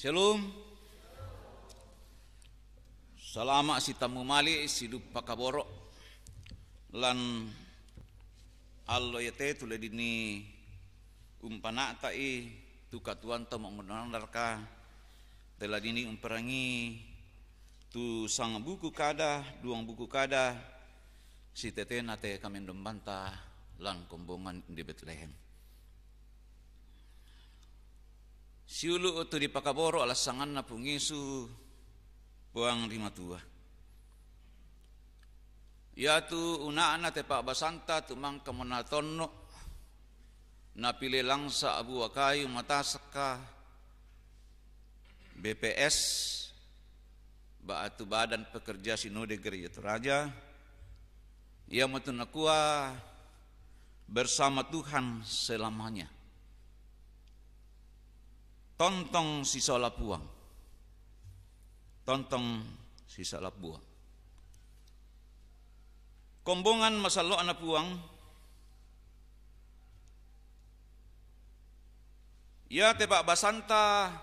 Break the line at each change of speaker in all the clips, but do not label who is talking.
Shalom. Selamat si tamu mali sidup pakaboro lan allo yate tule dini umpana tai tuka tuan to mengundang darka tela dini umperangi tu sang buku kada duang buku kada si tete nate kami dombanta lan kombongan di Bethlehem. Siulu itu di pakaboro ala sangan na pungisu buang lima tua. Yatu unana tepa basanta tumang kemenatonno na pile langsa abu wakayu matasaka BPS Baatu Badan Pekerja Sinode Gereja ya teraja ia ya metunakua bersama Tuhan selamanya tontong sisa labuang tontong sisa labuang kombongan masalah anak buang ya tebak basanta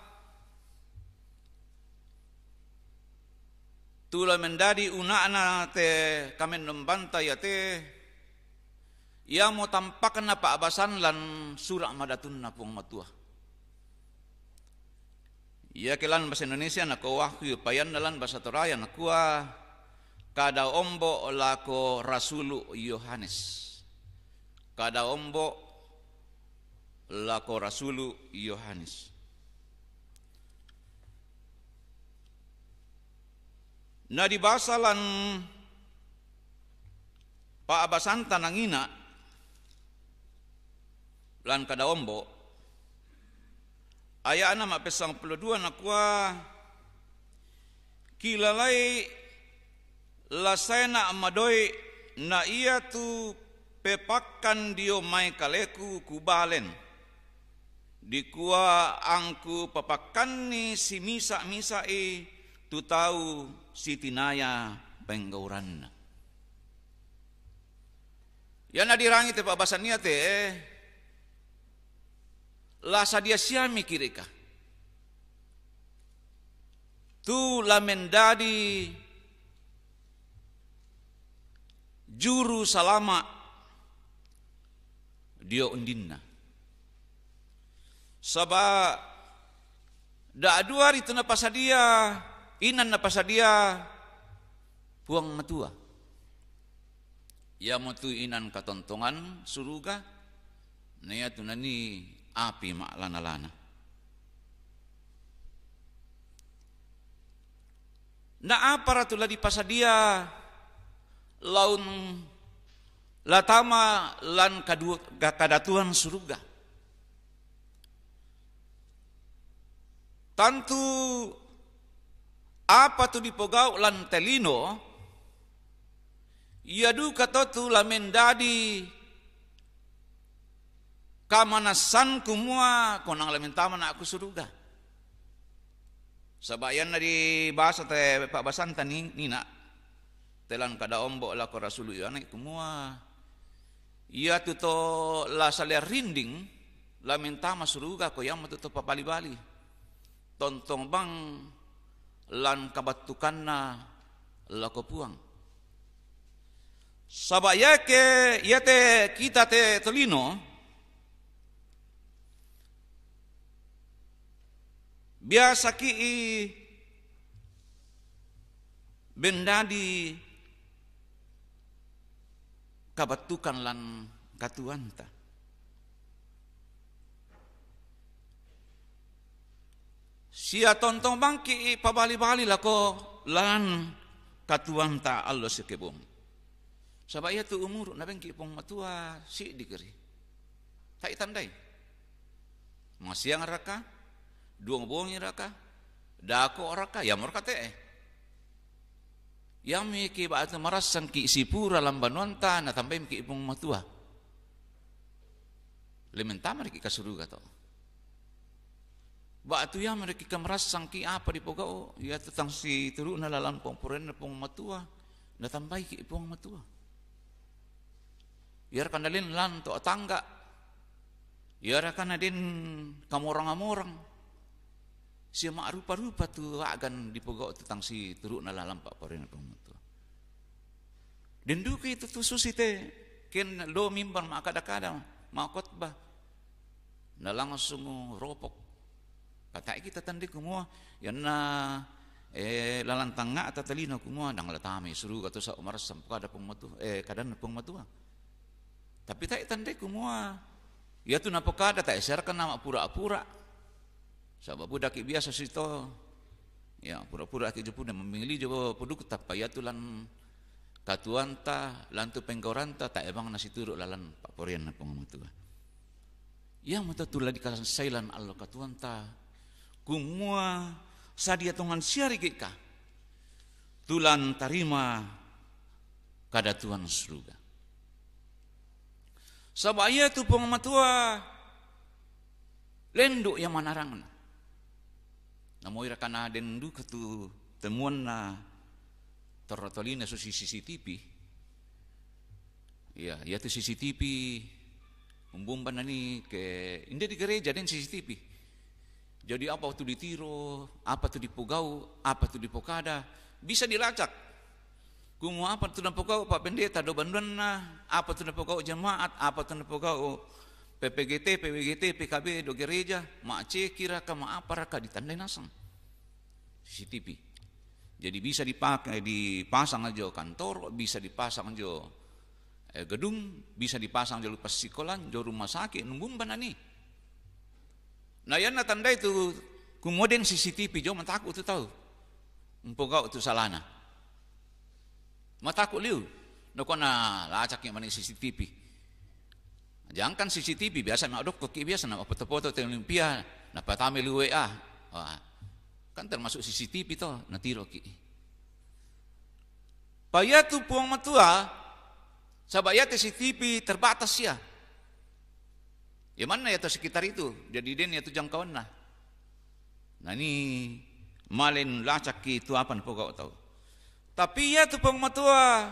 tula mendadi una ana te kamen nembanta ya te ya mau tampak kenapa abasan lan surak madatun napung matuah ia kelan bahasa Indonesia nak wahyu payan dalan bahasa Toraya nak kada ombo lako rasulu Yohanes. Kada ombo lako rasulu Yohanes. Nah di basalan Pak Abasan Tanangina lan kada ombo Ayat nama pesang puluh dua nakwa kilalai lasena amadoi na ia tu pepakan dio mai kaleku kubalen dikua angku pepakan ni si misa misa i tu tahu si tinaya penggauran. Yana dirangi te pabasan niate eh la siami kirika. tu lamendadi mendadi juru salama dia undinna sebab da dua itu napa sadia inan napa sadia buang matua ya matu inan katontongan suruga naya nani api maklana-lana. apa aparatulah di dia, laun latama lan kadu, kadatuan surga. Tantu apa tu dipogau lan telino, ia kata tu lamen dadi kamanasan kumua konang taman aku suruga sabayan dari bahasa teh Pak Basanta tani nina telan kada ombo la ko rasulu ya anak kumua ia tu to la salia rinding lamentama suruga ko yang matuto papali-bali tontong bang lan kabatukanna la ko puang Sabayake ke ia kita te telino Biasa Ki'i di kabatukan lan katuanta. Sia tontong bangki pabali-bali lako lan katuanta Allah sekebong. Sebab ia tu umur na bangki pong matua si dikeri. Tak tandai. Masih yang raka Dua buongnya raka dako raka, ya teh Ya yang miki maras sangki isi sipura lamban nonta na tampai miki ipung matua lemen tamar ki kasuru gato Batu yang mereka kemerasang sangki apa di pogao ya tentang si turu nalalan pong puren pung matua na tampai ki pong matua biar ya kandalin lan to tangga biar ya kamu orang amorang Si mak rupa-rupa tu akan dipegok tentang si turuk nala lampak parin tu. Dendu Denduki itu tu susi te ken lo mimbar mak ada kadang mak khotbah. Nah langsung ropok. Kata kita tadi kumua yang na eh lalang tangga atau telina kumua dang latame suruh kata sa Umar sampai ada pengmatu eh kadang pematua. Tapi tak tadi kumua. Ya tu napa kada tak eser kan nama pura-pura Sebab budak biasa situ, ya pura-pura aki jepun memilih jawa puduk tapayatulan katuanta lantu ta tak emang nasi turuk lalan pak porian na tu. Yang mata tu di kasan sailan Allah katuanta kumua sadia tongan siari kita tulan tarima kada Tuhan surga. Sabaya tu pengamutua lenduk yang manarang na moira kana den du temuan na torrotolina su CCTV ya ya tu CCTV umbumban nani ke inde di gereja dan CCTV jadi apa tu ditiro apa tu dipugau apa tu dipokada bisa dilacak kumu apa tu dipogau pak pendeta do banduan apa tu dipogau jemaat apa tu dipogau PPGT, PBGT, PKB, do gereja, macet, kira kama apa raka ditandai nasang. CCTV. Jadi bisa dipakai dipasang aja kantor, bisa dipasang aja eh, gedung, bisa dipasang aja lupa sekolah, aja rumah sakit, nunggu mana nih. Nah yang tanda itu kemudian CCTV jauh mentakut itu tahu. kau itu nah. Mentakut liu. Dokona lacaknya mana CCTV. Jangan CCTV biasa nak dok kok biasa nak foto-foto di Olimpia, nak patami di WA. Wah. Kan termasuk CCTV toh nanti roki. Paya tu puang matua sabaya CCTV terbatas ya. Ya mana ya sekitar itu, jadi den ya tu jangkauan lah. Nah ni malin lacak itu apa pokok tahu. Tapi ya tu puang matua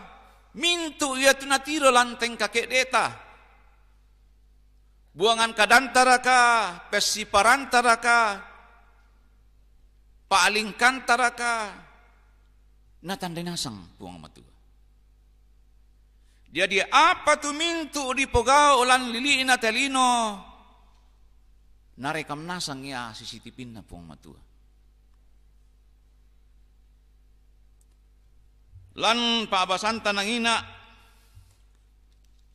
mintu ya tu natiro lanteng kakek deta buangan kadantaraka, pesiparantaraka, paalingkantaraka, natan denasang buang matu. Jadi apa tu mintu di pogau ulan lili ina telino. Narekam nasang ya sisitipin na puang matua. Lan paabasan tanangina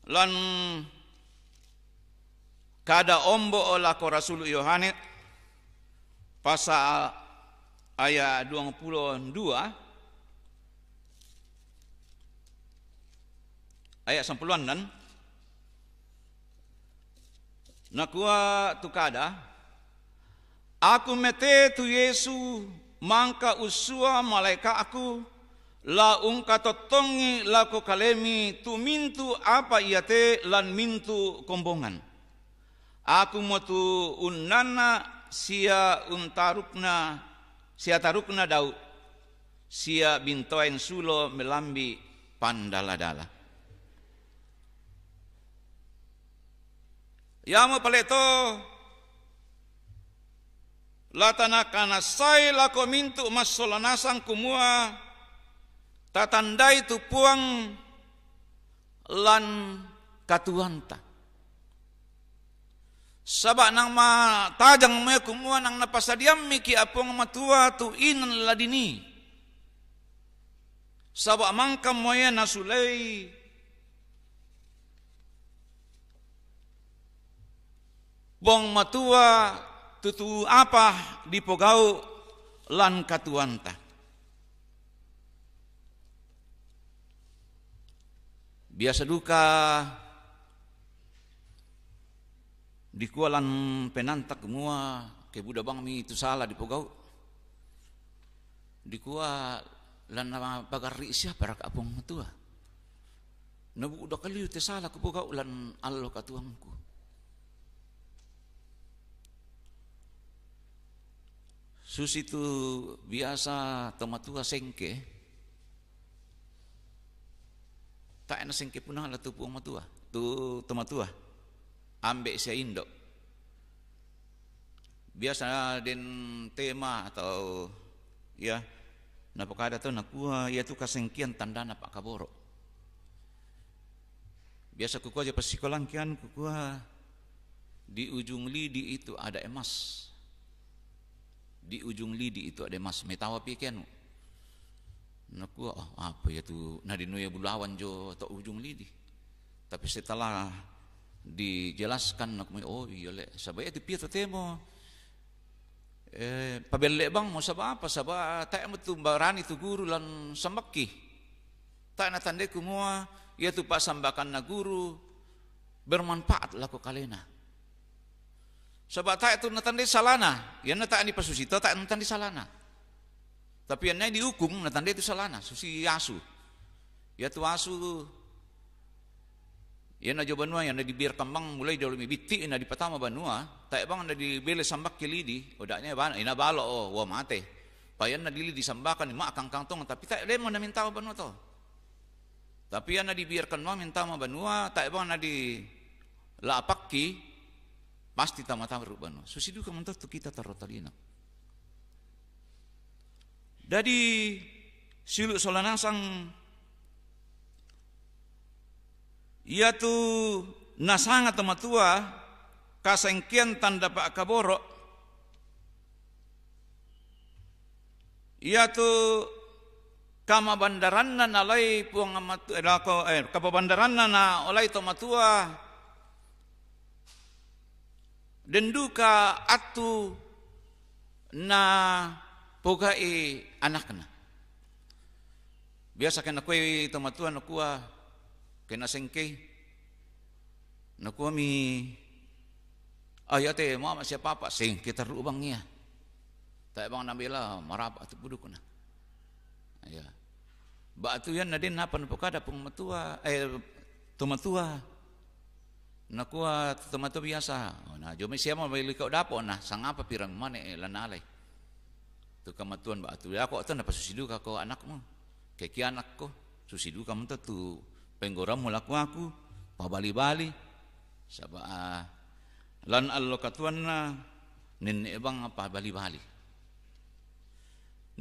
lan Kada ombo olah ko Rasul Yohanes pasal ayat 22 ayat 10 dan nakua tukada aku mete tu Yesu mangka usua malaika aku la ungka totongi la ko kalemi tu mintu apa iate lan mintu kombongan Aku matu unnana sia untarukna sia tarukna Daud sia bintoen sulo melambi pandala dala. Ya mo paleto latana kana sai lako mintu masolanasang kumua tatandai tu puang lan katuanta. Sabak nang ma tajang me kumua nang napasadiam miki apung matua tu inan ladini. Sabak mangka moya nasulei. Bong matua tutu apa di pogau lan katuanta. Biasa duka di kualan penantak semua ke budak bang mi itu salah di pegau di kualan nama pagar siapa para kapung tua nabu udah kali itu salah ke pegau lan allah katuangku sus itu biasa tematua sengke tak enak sengke punah lah tu puang matua tu tematua ambek indok biasa den tema atau ya napa kada tu Nakua, wah ya tu kasengkian tanda napa kaboro biasa kuku aja pasikolan kian kuku di ujung lidi itu ada emas di ujung lidi itu ada emas metawa pikian Nakua, oh, apa ya tu nadinuya bulawan jo atau ujung lidi tapi setelah dijelaskan nak oh iya le sabaya ti pia tetemo eh pabelle bang mau sabah apa sabah tak metu barani tu guru lan sambakki tak na tande kumua ia ya tu pak sambakan na guru bermanfaat laku kalena sebab tak itu tande salana, ya tak ni pasusita tak tande salana. Tapi yang dihukum nanti itu salana, susi asu. Ya tu asu ia najo banua yang di bir kembang mulai dari lebih biti ina di pertama banua tak bang ada di bele sambak di. odaknya ban ina balo oh wah mate payan na dili disambakan mak kang kantong tapi tak lemo na minta banua to tapi di dibiarkan mau minta ma banua tak bang ada di lapakki pasti tamat banua susidu kamantar tu kita tarotalina dari siluk solanang sang ia tu nasanga tua, kasengkian tanda pak kaboro. Ia tu kama bandaran na lai puang amatu eh, er. eh bandaran bandaranna na tua tamatua denduka atu na pogai anakna. Biasa kena kue tamatuan kuah Kena sengke Naku mi ayate mama siapa papa sing kita rubang niya. tak bang nabila marap atau buduk na. ya, Ba atu yan na din napan po kada matua. eh tumatua. Nakuha tumatua biasa. Oh, na jome siya mo beli likaw dapo na sangapa pirang mane lanale Tu kamatuan ba atu ya ko tu na pasusidu ka ko anak mo. Kay ko susidu kamu tu penggora mulaku aku pabali-bali sabaa ah, lan allo katuanna nin ebang apa bali-bali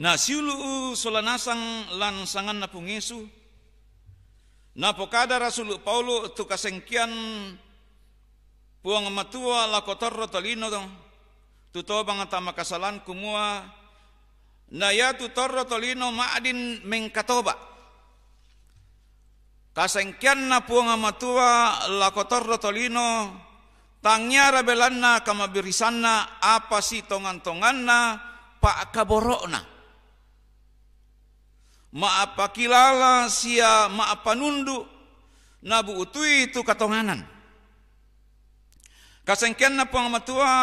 na siulu solanasang lan sangan na pungesu na pokada rasul paulo tu kasengkian puang matua la kotor rotalino tuto bangatama kasalan kumua na ya tutor rotalino ma'adin mengkatoba Kasengkian puanga matua la lakotor rotolino, tangnya belanna kama birisanna apa si tongan-tonganna pak kaborokna, ma apa kilala sia ma apa nundu nabu utui tu katonganan Kasengkian kasengkianna puanga matua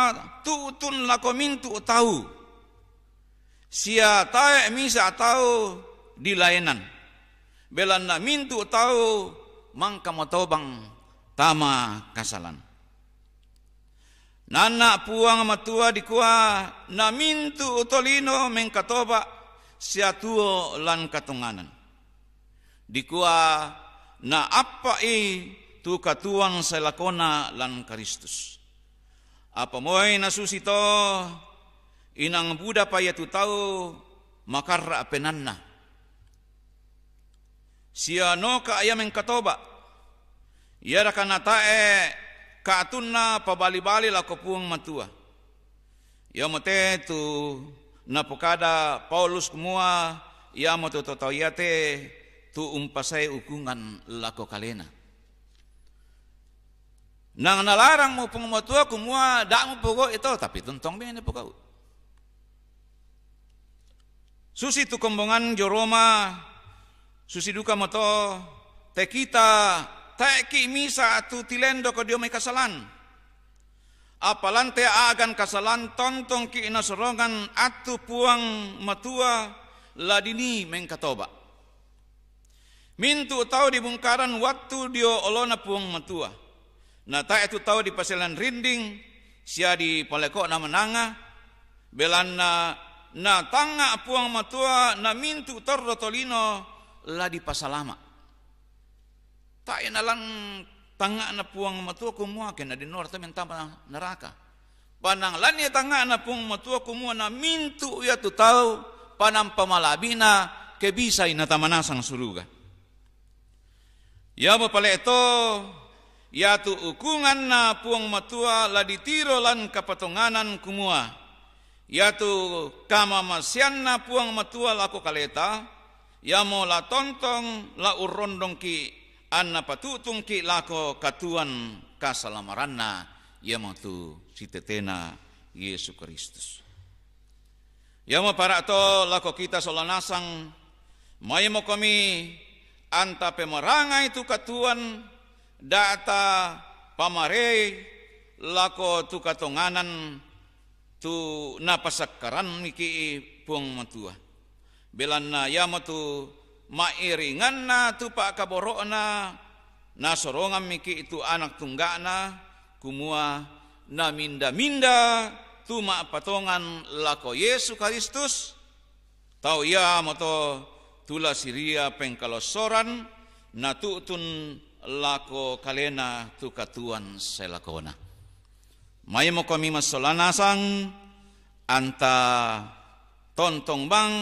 tu utun lakomintu tahu sia tae misa tahu di layanan belan na mintu tau mangka matobang tama kasalan Nana puang matua dikua na mintu utolino mengkatoba siatuo lan katunganan. Dikua na apa i tu katuang selakona lan Kristus. Apa moy na susito inang Buddha payatu tau makarra penanna Sia no ka ayam yang katoba yara kana tae ka atunna pabali-bali lako puang matua ia mate tu na pokada Paulus kumua to tau totoyate tu umpasai ukungan lako kalena nang nalarang mo matua kumua dak mo pogo itu tapi tentong ini pokau Susi tu kembongan joroma Susi duka moto te kita teki misa tu tilendo ko dio kasalan. Apalan te agan kasalan tontong ki ina sorongan atu puang matua ladini mengkatoba. Mintu tau dibungkaran waktu dio olona puang matua. Na ta itu tau di paselan rinding sia di palekok na menanga belanna na tanga puang matua na mintu torrotolino tolino la di pasalama tak tangga anak puang matua kumua kena di nor temen mana neraka panang lani anak puang matua kumua na mintu ya tu tahu panam pamalabina kebisa ina tamanasang suruga ya bapale itu ya tu ukungan na puang matua la ditiro lan kapatonganan kumua ya tu kama masian na puang matua laku kaleta ya mo tontong la urondong ki anna patutung ki lako katuan kasalamaranna ya mo tu sitetena Yesus Kristus ya mo para to lako kita solanasang may mo kami anta pemerangai tu katuan data pamare lako tu katonganan tu napasakaran miki pung matua bilanna yamatu mairinganna tupa kaborona na sorongan miki itu anak na kumua na minda-minda tuma patongan lako Yesus Kristus tau ya moto tula siria pengkalosoran na natutun lako kalena tukatuan selakona mai mo kami masolanasang anta tontong bang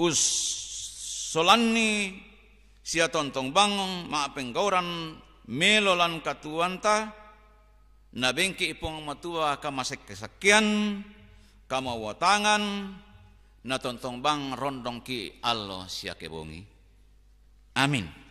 us solanni sia tontong bangong ma penggoran melolan katuanta na bengki ipong matua kama kesakian kama watangan na tontong bang rondong ki Allah sia kebongi amin